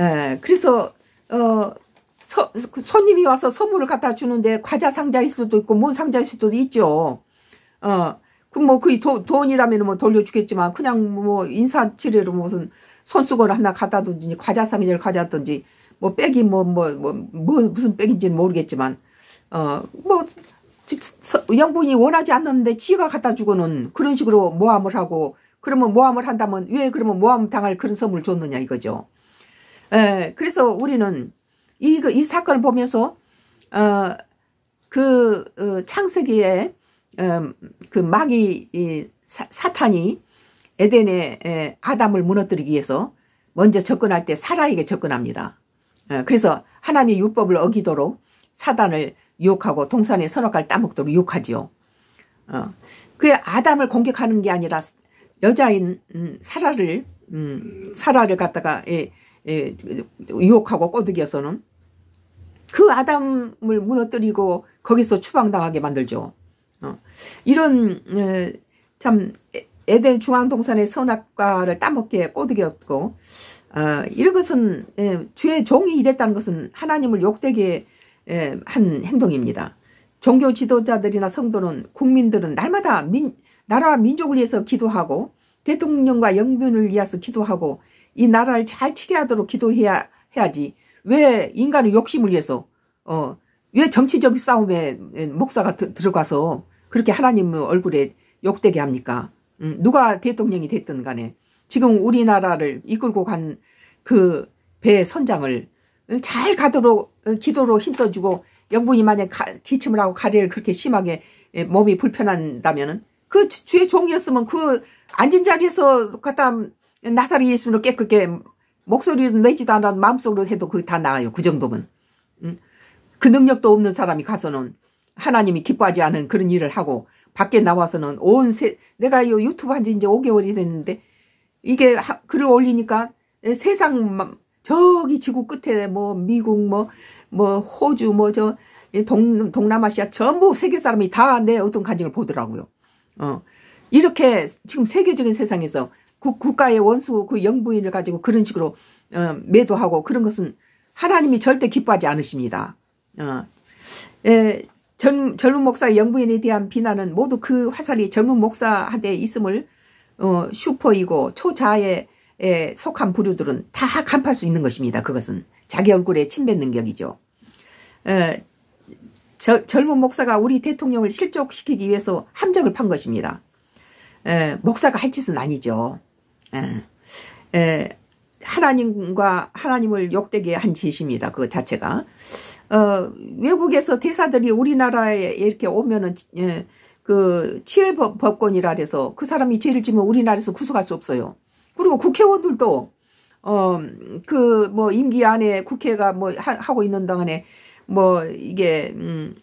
예, 그래서 어 서, 그 손님이 와서 선물을 갖다 주는데 과자 상자일 수도 있고 뭔 뭐 상자일 수도 있죠. 어, 그뭐그 돈이라면 뭐 돌려주겠지만 그냥 뭐 인사치레로 무슨 손수건 하나 갖다든지 과자 상자를 가져왔든지 뭐 백이 뭐뭐뭐 뭐, 뭐, 뭐, 무슨 백인지는 모르겠지만 어뭐 영분이 원하지 않는데 지가 갖다 주고는 그런 식으로 모함을 하고 그러면 모함을 한다면 왜 그러면 모함 당할 그런 선물을 줬느냐 이거죠. 에, 예, 그래서 우리는 이, 그, 이 사건을 보면서 어, 그 어, 창세기에 어, 그 마귀 사, 탄이 에덴의 아담을 무너뜨리기 위해서 먼저 접근할 때 사라에게 접근합니다. 예, 그래서 하나님의 율법을 어기도록 사단을 유혹하고 동산에 선악과를 따먹도록 유혹하지요. 어, 그 아담을 공격하는 게 아니라 여자인 음, 사라를 음, 사라를 갖다가 예, 예, 유혹하고 꼬드겨서는 그 아담을 무너뜨리고 거기서 추방당하게 만들죠. 어. 이런 어, 에, 참 에덴 중앙동산의 선악과를 따먹게 꼬드겼고 어, 이런 것은 예, 죄의 종이 이랬다는 것은 하나님을 욕되게 예, 한 행동입니다. 종교 지도자들이나 성도는 국민들은 날마다 민, 나라와 민족을 위해서 기도하고 대통령과 영변을 위해서 기도하고 이 나라를 잘 치리하도록 기도해야 해야지. 왜 인간의 욕심을 위해서 어왜 정치적 싸움에 목사가 드, 들어가서 그렇게 하나님 얼굴에 욕되게 합니까? 음, 누가 대통령이 됐든 간에 지금 우리나라를 이끌고 간 그 배 선장을 잘 가도록 어, 기도로 힘써주고 영분이 만약 가, 기침을 하고 가래를 그렇게 심하게 예, 몸이 불편한다면은 그 주의 종이었으면 그 앉은 자리에서 갖다 나사리 예수는 깨끗게 목소리로 내지도 않아도 마음속으로 해도 그게 다나아요그 정도면. 응? 그 능력도 없는 사람이 가서는 하나님이 기뻐하지 않은 그런 일을 하고 밖에 나와서는 온 세, 내가 이 유튜브 한 지 이제 5개월이 됐는데 이게 글을 올리니까 세상 저기 지구 끝에 뭐 미국 뭐뭐 뭐 호주 뭐저동 동남아시아 전부 세계 사람이 다 내 어떤 가정을 보더라고요. 어. 이렇게 지금 세계적인 세상에서 국, 국가의 원수 그 영부인을 가지고 그런 식으로 어, 매도하고 그런 것은 하나님이 절대 기뻐하지 않으십니다. 어. 에, 예, 젊, 젊은 목사의 영부인에 대한 비난은 모두 그 화살이 젊은 목사한테 있음을 어, 슈퍼이고 초자에 에, 속한 부류들은 다 간파할 수 있는 것입니다. 그것은 자기 얼굴에 침뱉능력이죠 에, 저, 젊은 목사가 우리 대통령을 실족시키기 위해서 함정을 판 것입니다. 에, 목사가 할 짓은 아니죠. 에, 예. 예. 하나님과 하나님을 욕되게 한 짓입니다. 그 자체가 어, 외국에서 대사들이 우리나라에 이렇게 오면은 예, 그 치외 법권이라 그래서그 사람이 죄를 지면 우리나라에서 구속할 수 없어요. 그리고 국회의원들도 어그 뭐 임기 안에 국회가 뭐 하, 하고 있는 동안에 뭐 이게 음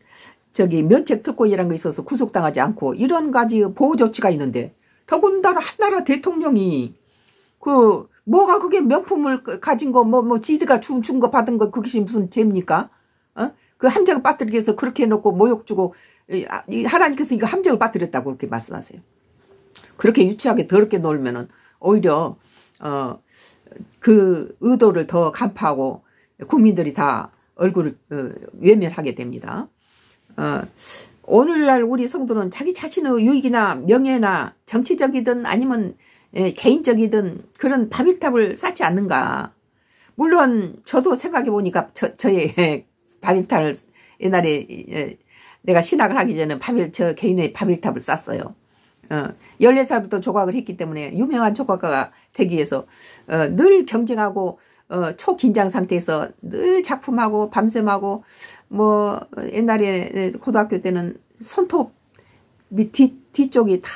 저기 면책 특권이라는 게 있어서 구속당하지 않고 이런 가지 보호 조치가 있는데 더군다나 한나라 대통령이 그 뭐가 그게 명품을 가진 거 뭐뭐 뭐 지드가 준거 받은 거 그것이 무슨 죄입니까? 어? 그 함정을 빠뜨리게 해서 그렇게 해놓고 모욕 주고 이, 아, 하나님께서 이거 함정을 빠뜨렸다고 그렇게 말씀하세요. 그렇게 유치하게 더럽게 놀면은 오히려 어 그 의도를 더 간파하고 국민들이 다 얼굴을 어, 외면하게 됩니다. 어, 오늘날 우리 성도는 자기 자신의 유익이나 명예나 정치적이든 아니면 예, 개인적이든 그런 바빌탑을 쌓지 않는가. 물론 저도 생각해보니까 저, 의 바빌탑을 옛날에 예, 내가 신학을 하기 전에 바빌, 저 개인의 바빌탑을 쌌어요. 어, 14살부터 조각을 했기 때문에 유명한 조각가가 되기 위해서 어, 늘 경쟁하고 어, 초긴장 상태에서 늘 작품하고 밤샘하고 뭐 옛날에 고등학교 때는 손톱 밑 뒤, 쪽이다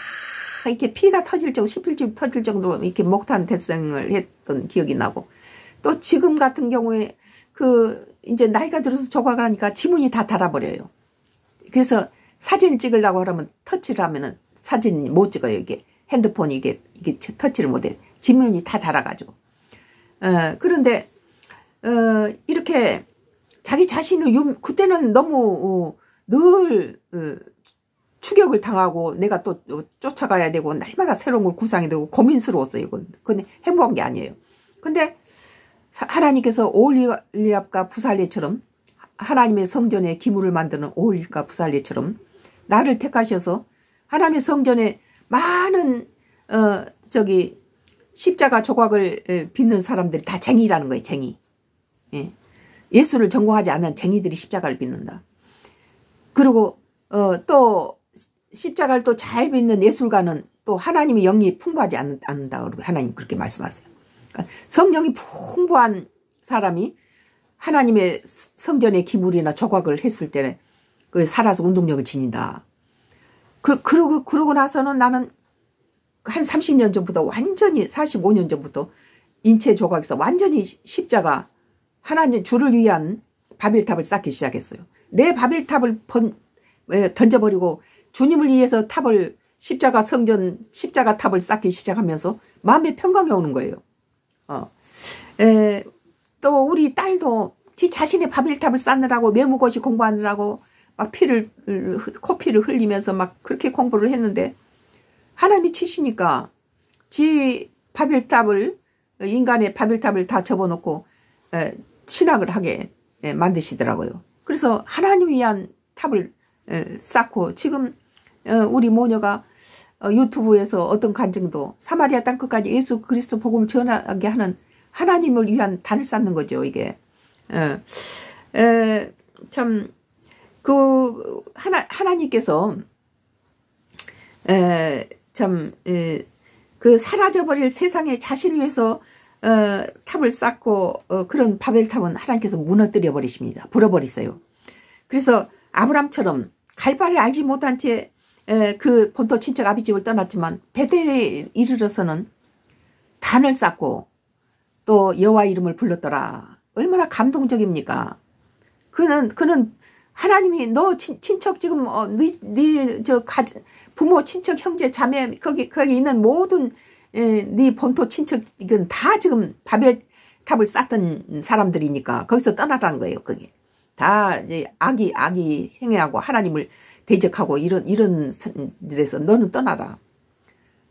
이렇게 피가 터질 정도 십일집 터질 정도로 이렇게 목탄 태생을 했던 기억이 나고 또 지금 같은 경우에 그 이제 나이가 들어서 조각을 하니까 지문이 다 달아버려요. 그래서 사진 찍으려고 하면 터치를 하면은 사진 못 찍어요 이게 핸드폰이 이게 이게 터치를 못해 지문이 다 달아가지고 어, 그런데 어, 이렇게 자기 자신을 유, 그때는 너무 어, 늘 어, 추격을 당하고 내가 또 쫓아가야 되고 날마다 새로운 걸 구상이 되고 고민스러웠어요. 이건 근데 행복한 게 아니에요. 근데 하나님께서 오올리압과 부살리처럼 하나님의 성전에 기물을 만드는 오올리압과 부살리처럼 나를 택하셔서 하나님의 성전에 많은 어 저기 십자가 조각을 빚는 사람들이 다 쟁이라는 거예요. 쟁이. 예. 예수를 전공하지 않은 쟁이들이 십자가를 빚는다. 그리고 어, 또 십자가를 또 잘 빚는 예술가는 또 하나님의 영이 풍부하지 않, 않는다. 그리고 하나님 그렇게 말씀하세요. 그러니까 성령이 풍부한 사람이 하나님의 성전의 기물이나 조각을 했을 때는 그 살아서 운동력을 지닌다. 그, 그러고, 그러고 나서는 나는 한 30년 전부터 완전히 45년 전부터 인체 조각에서 완전히 십자가 하나님 주를 위한 바빌탑을 쌓기 시작했어요. 내 바빌탑을 번, 던져버리고 주님을 위해서 탑을 십자가 성전 십자가 탑을 쌓기 시작하면서 마음의 평강이 오는 거예요. 어. 또 우리 딸도 지 자신의 바빌탑을 쌓느라고 메모고시 공부하느라고 막 피를 코피를 흘리면서 막 그렇게 공부를 했는데 하나님이 치시니까 지 바빌탑을 인간의 바빌탑을 다 접어놓고 에, 친학을 하게 예, 만드시더라고요. 그래서 하나님 위한 탑을 예, 쌓고 지금 어, 우리 모녀가 어, 유튜브에서 어떤 간증도 사마리아 땅 끝까지 예수 그리스도 복음 을 전하게 하는 하나님을 위한 단을 쌓는 거죠 이게 어, 참그 하나 하나님께서 참그 사라져버릴 세상에 자신을 위해서 어, 탑을 쌓고 어, 그런 바벨탑은 하나님께서 무너뜨려 버리십니다. 불어버리세요. 그래서 아브람처럼 갈바를 알지 못한 채 그 본토 친척 아비 집을 떠났지만 베델에 이르러서는 단을 쌓고 또 여호와 이름을 불렀더라. 얼마나 감동적입니까? 그는 그는 하나님이 너 친, 척 지금 어, 네저 네, 부모 친척 형제 자매 거기 거기 있는 모든 에, 예, 네 본토 친척은 다 지금 바벨탑을 쌓던 사람들이니까 거기서 떠나라는 거예요. 그게 다 이제 악이 악이 행해하고 하나님을 대적하고 이런 이런 일에서 너는 떠나라.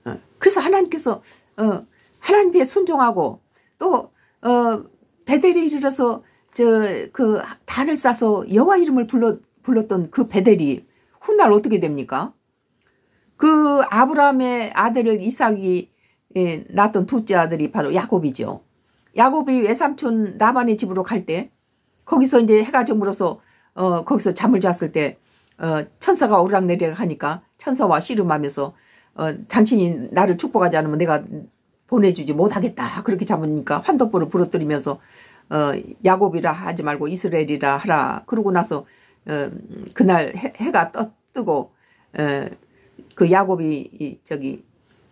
어. 그래서 하나님께서 어, 하나님께 순종하고 또 어, 베델에 이르러서 저 그 단을 쌓아서 여호와 이름을 불러 불렀던 그 베델이 훗날 어떻게 됩니까? 그 아브라함의 아들을 이삭이 예, 낳았던 둘째 아들이 바로 야곱이죠. 야곱이 외삼촌 라반의 집으로 갈 때 거기서 이제 해가 저물어서 어, 거기서 잠을 잤을 때 어, 천사가 오르락내리락 하니까 천사와 씨름하면서 어, 당신이 나를 축복하지 않으면 내가 보내주지 못하겠다 그렇게 잡으니까 환도포를 부러뜨리면서 어, 야곱이라 하지 말고 이스라엘이라 하라 그러고 나서 어, 그날 해, 해가 떠, 뜨고 어, 그 야곱이 이, 저기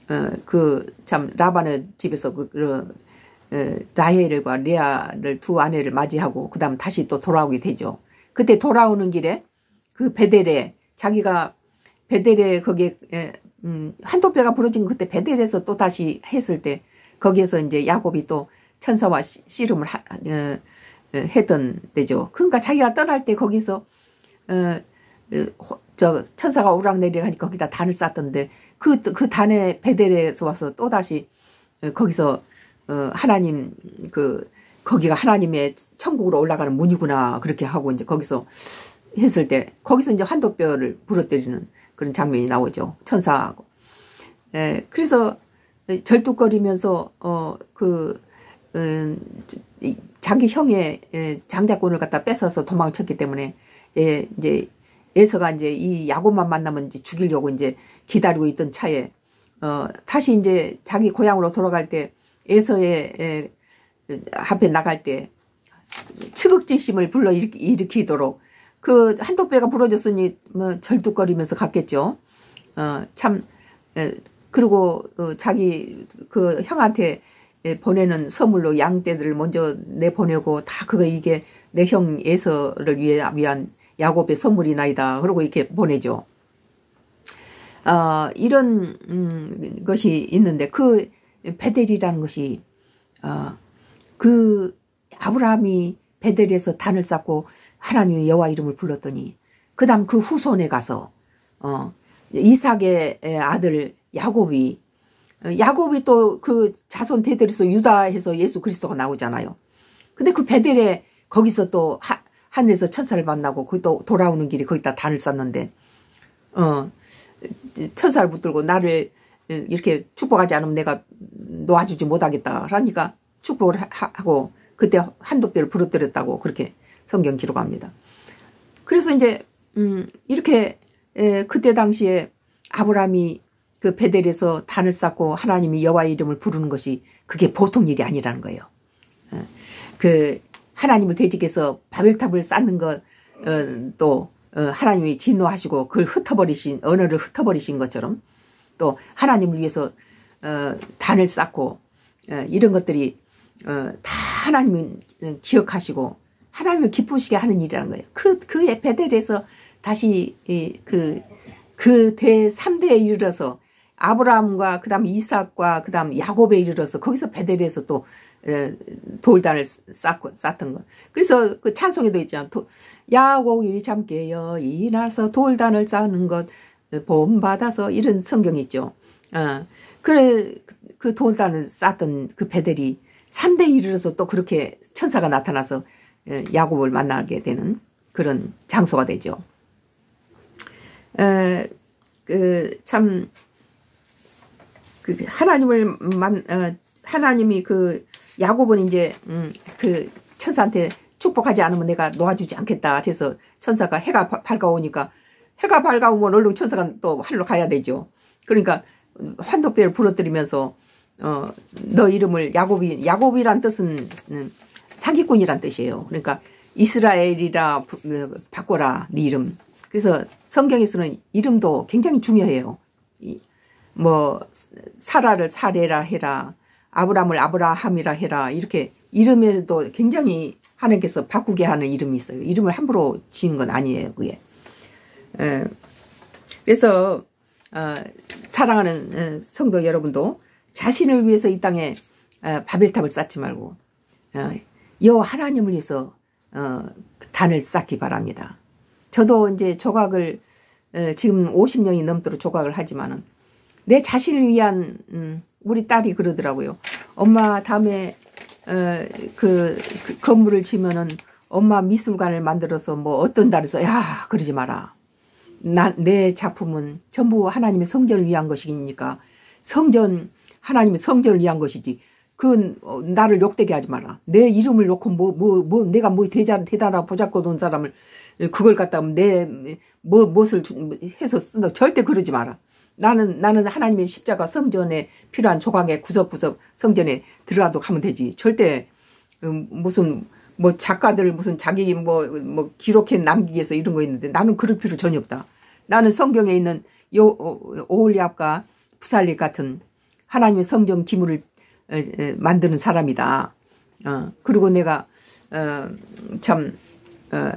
어, 그참 라반의 집에서 그, 그 어, 라헬과 레아를 두 아내를 맞이하고 그다음 다시 또 돌아오게 되죠. 그때 돌아오는 길에 그 베델에 자기가 베델에 거기에 예, 음, 한도뼈가 부러진 그때 베델에서 또 다시 했을 때 거기에서 이제 야곱이 또 천사와 씨름을 하, 어, 어 했던 데죠. 그러니까 자기가 떠날 때 거기서 어, 저 천사가 오락내리락 하니까 거기다 단을 쌌던데 그, 그 단에 베델에서 와서 또 다시 어, 거기서 어, 하나님 그 거기가 하나님의 천국으로 올라가는 문이구나 그렇게 하고 이제 거기서 했을 때 거기서 이제 환도뼈를 부러뜨리는 그런 장면이 나오죠 천사하고 예 그래서 절뚝거리면서 어그 음, 자기 형의 예, 장자권을 갖다 뺏어서 도망쳤기 때문에 예, 이제 에서가 이제 이 야곱만 만나면 이제 죽이려고 이제 기다리고 있던 차에 어 다시 이제 자기 고향으로 돌아갈 때 에서의 에, 앞에 나갈 때 측은지심을 불러 일으키도록 그 한턱배가 부러졌으니 뭐 절뚝거리면서 갔겠죠. 어 참 그리고 어, 자기 그 형한테 보내는 선물로 양떼들을 먼저 내 보내고 다 그거 이게 내 형 에서를 위해 위한 야곱의 선물이나이다. 그러고 이렇게 보내죠. 어, 이런 음, 것이 있는데 그 베델이라는 것이 어, 그 아브라함이 베델에서 단을 쌓고 하나님의 여호와 이름을 불렀더니 그다음 그 후손에 가서 어, 이삭의 아들 야곱이 어, 야곱이 또 그 자손 대대에서 유다에서 예수 그리스도가 나오잖아요. 근데 그 베델에 거기서 또 하, 하늘에서 천사를 만나고 거기 또 돌아오는 길이 거기다 단을 쌓는데 어 천사를 붙들고 나를 어, 이렇게 축복하지 않으면 내가 놓아주지 못하겠다 그러니까 축복을 하, 고 그때 한도뼈를 부러뜨렸다고 그렇게 성경 기록합니다. 그래서 이제 음 이렇게 그때 당시에 아브라함이 그 베델에서 단을 쌓고 하나님이 여호와 의 이름을 부르는 것이 그게 보통 일이 아니라는 거예요. 어, 그 하나님을 대적해서 바벨탑을 쌓는 것또 어, 어, 하나님이 진노하시고 그걸 흩어버리신 언어를 흩어버리신 것처럼 또 하나님을 위해서 어, 단을 쌓고 어, 이런 것들이 어, 다 하나님은 기억하시고 하나님을 기쁘시게 하는 일이라는 거예요. 그, 그 베델에서 다시 그, 그 대, 3대에 이르러서 아브라함과 그다음 이삭과 그다음 야곱에 이르러서 거기서 베델에서 또 돌단을 쌓고 쌓던 것. 그래서 그 찬송에도 있잖아. 야곱이 참깨요 일어서 돌단을 쌓는 것 보험 받아서 이런 성경 이 있죠. 어, 그래 그 돌단을 쌓던 그 베델이 3대 이르러서 또 그렇게 천사가 나타나서 야곱을 만나게 되는 그런 장소가 되죠. 에, 그참 그 하나님을 만 어, 하나님이 그 야곱은 이제 음, 그 천사한테 축복하지 않으면 내가 놓아주지 않겠다 해서 천사가 해가 밝아오니까 해가 밝아오면 얼른 천사가 또 하늘로 가야 되죠. 그러니까 환도뼈를 부러뜨리면서 어, 너 이름을 야곱이 야곱이란 뜻은 음, 사기꾼이란 뜻이에요. 그러니까 이스라엘이라 어, 바꿔라 네 이름. 그래서 성경에서는 이름도 굉장히 중요해요. 이, 뭐 사라를 사례라 해라 아브라함을 아브라함이라 해라 이렇게 이름에도 굉장히 하나님께서 바꾸게 하는 이름이 있어요. 이름을 함부로 지은 건 아니에요. 그게. 예. 그래서 어, 사랑하는 어, 성도 여러분도 자신을 위해서 이 땅에 어, 바벨탑을 쌓지 말고 여 하나님을 위해서 단을 쌓기 바랍니다. 저도 이제 조각을 지금 50년이 넘도록 조각을 하지만은 내 자신을 위한 음, 우리 딸이 그러더라고요. 엄마 다음에 어, 그, 그 건물을 지면은 엄마 미술관을 만들어서 뭐 어떤 달에서 야 그러지 마라. 나, 내 작품은 전부 하나님의 성전을 위한 것이니까 성전 하나님의 성전을 위한 것이지 그 어, 나를 욕되게 하지 마라. 내 이름을 놓고 뭐 뭐뭐 뭐, 내가 뭐 대자 대단하고 보잘것없는 사람을 그걸 갖다 내뭐 무엇을 해서 쓴다 절대 그러지 마라. 나는 나는 하나님의 십자가 성전에 필요한 조각에 구석구석 성전에 들어가도록 하면 되지. 절대 음, 무슨 뭐 작가들 무슨 자기 뭐뭐 뭐 기록해 남기 위해서 이런 거 있는데 나는 그럴 필요 전혀 없다. 나는 성경에 있는 요 어, 오올리압과 부살리 같은 하나님의 성전 기물을 에, 에, 만드는 사람이다. 어, 그리고 내가 어, 참 어,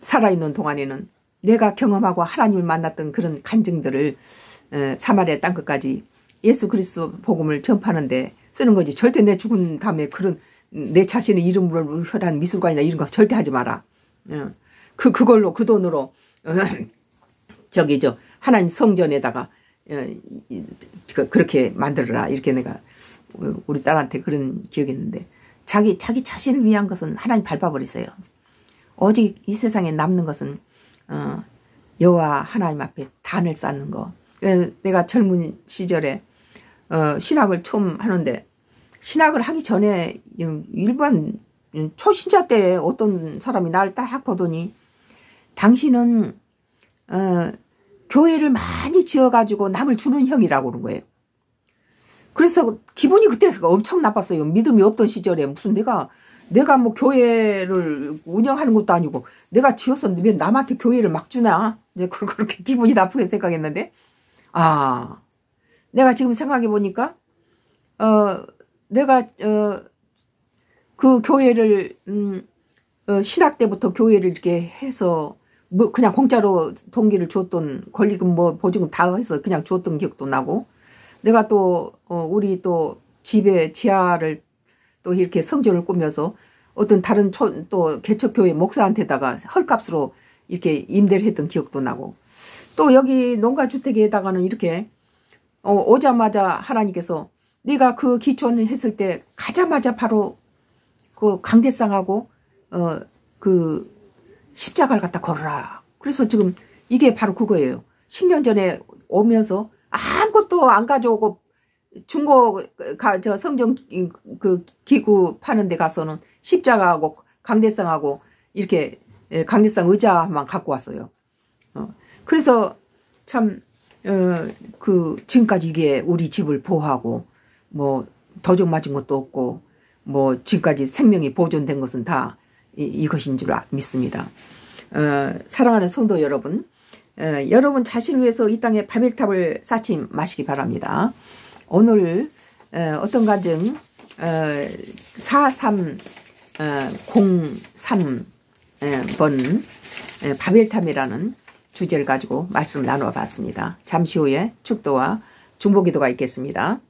살아있는 동안에는 내가 경험하고 하나님을 만났던 그런 간증들을 사마리아 땅끝까지 예수 그리스도 복음을 전파하는데 쓰는 거지. 절대 내 죽은 다음에 그런 내 자신의 이름으로 혈한 미술관이나 이런 거 절대 하지 마라. 어. 그 그걸로 그 돈으로 어, 저기 저 하나님 성전에다가 어, 그, 그렇게 만들어라 이렇게 내가 우리 딸한테 그런 기억이 있는데 자기 자기 자신을 위한 것은 하나님 밟아버리세요. 오직 이 세상에 남는 것은 여호와 하나님 앞에 단을 쌓는 거 예, 내가 젊은 시절에 어, 신학을 처음 하는데 신학을 하기 전에 음, 일반 초신자 때 어떤 사람이 나를 딱 보더니 당신은 어, 교회를 많이 지어가지고 남을 주는 형이라고 그런 거예요. 그래서 기분이 그때서 엄청 나빴어요. 믿음이 없던 시절에 무슨 내가 내가 뭐 교회를 운영하는 것도 아니고 내가 지어서 남한테 교회를 막 주나 이제 그렇게 기분이 나쁘게 생각했는데 아, 내가 지금 생각해 보니까, 어, 내가, 어, 그 교회를, 음, 어, 신학 때부터 교회를 이렇게 해서, 뭐, 그냥 공짜로 동기를 줬던, 권리금 뭐, 보증금 다 해서 그냥 줬던 기억도 나고, 내가 또, 어, 우리 또 집에 지하를 또 이렇게 성전을 꾸며서 어떤 다른 초, 또 개척교회 목사한테다가 헐값으로 이렇게 임대를 했던 기억도 나고, 또 여기 농가주택에다가는 이렇게 어, 오자마자 하나님께서 네가 그 기초를 했을 때 가자마자 바로 그 강대상하고 어 그 십자가를 갖다 걸어라. 그래서 지금 이게 바로 그거예요. 10년 전에 오면서 아무것도 안 가져오고 중고 가, 저 성전 그 기구 파는 데 가서는 십자가하고 강대상하고 이렇게 예, 강대상 의자만 갖고 왔어요. 어. 그래서 참, 어, 그, 지금까지 이게 우리 집을 보호하고, 뭐, 더적 맞은 것도 없고, 뭐, 지금까지 생명이 보존된 것은 다 이, 이것인 줄 아, 믿습니다. 어, 사랑하는 성도 여러분, 어, 여러분 자신 위해서 이 땅에 바벨탑을 쌓지 마시기 바랍니다. 오늘 어, 떤 가정 어, 4303번 어, 예, 예, 바벨탑이라는 주제를 가지고 말씀을 나누어 봤습니다. 잠시 후에 축도와 중보기도가 있겠습니다.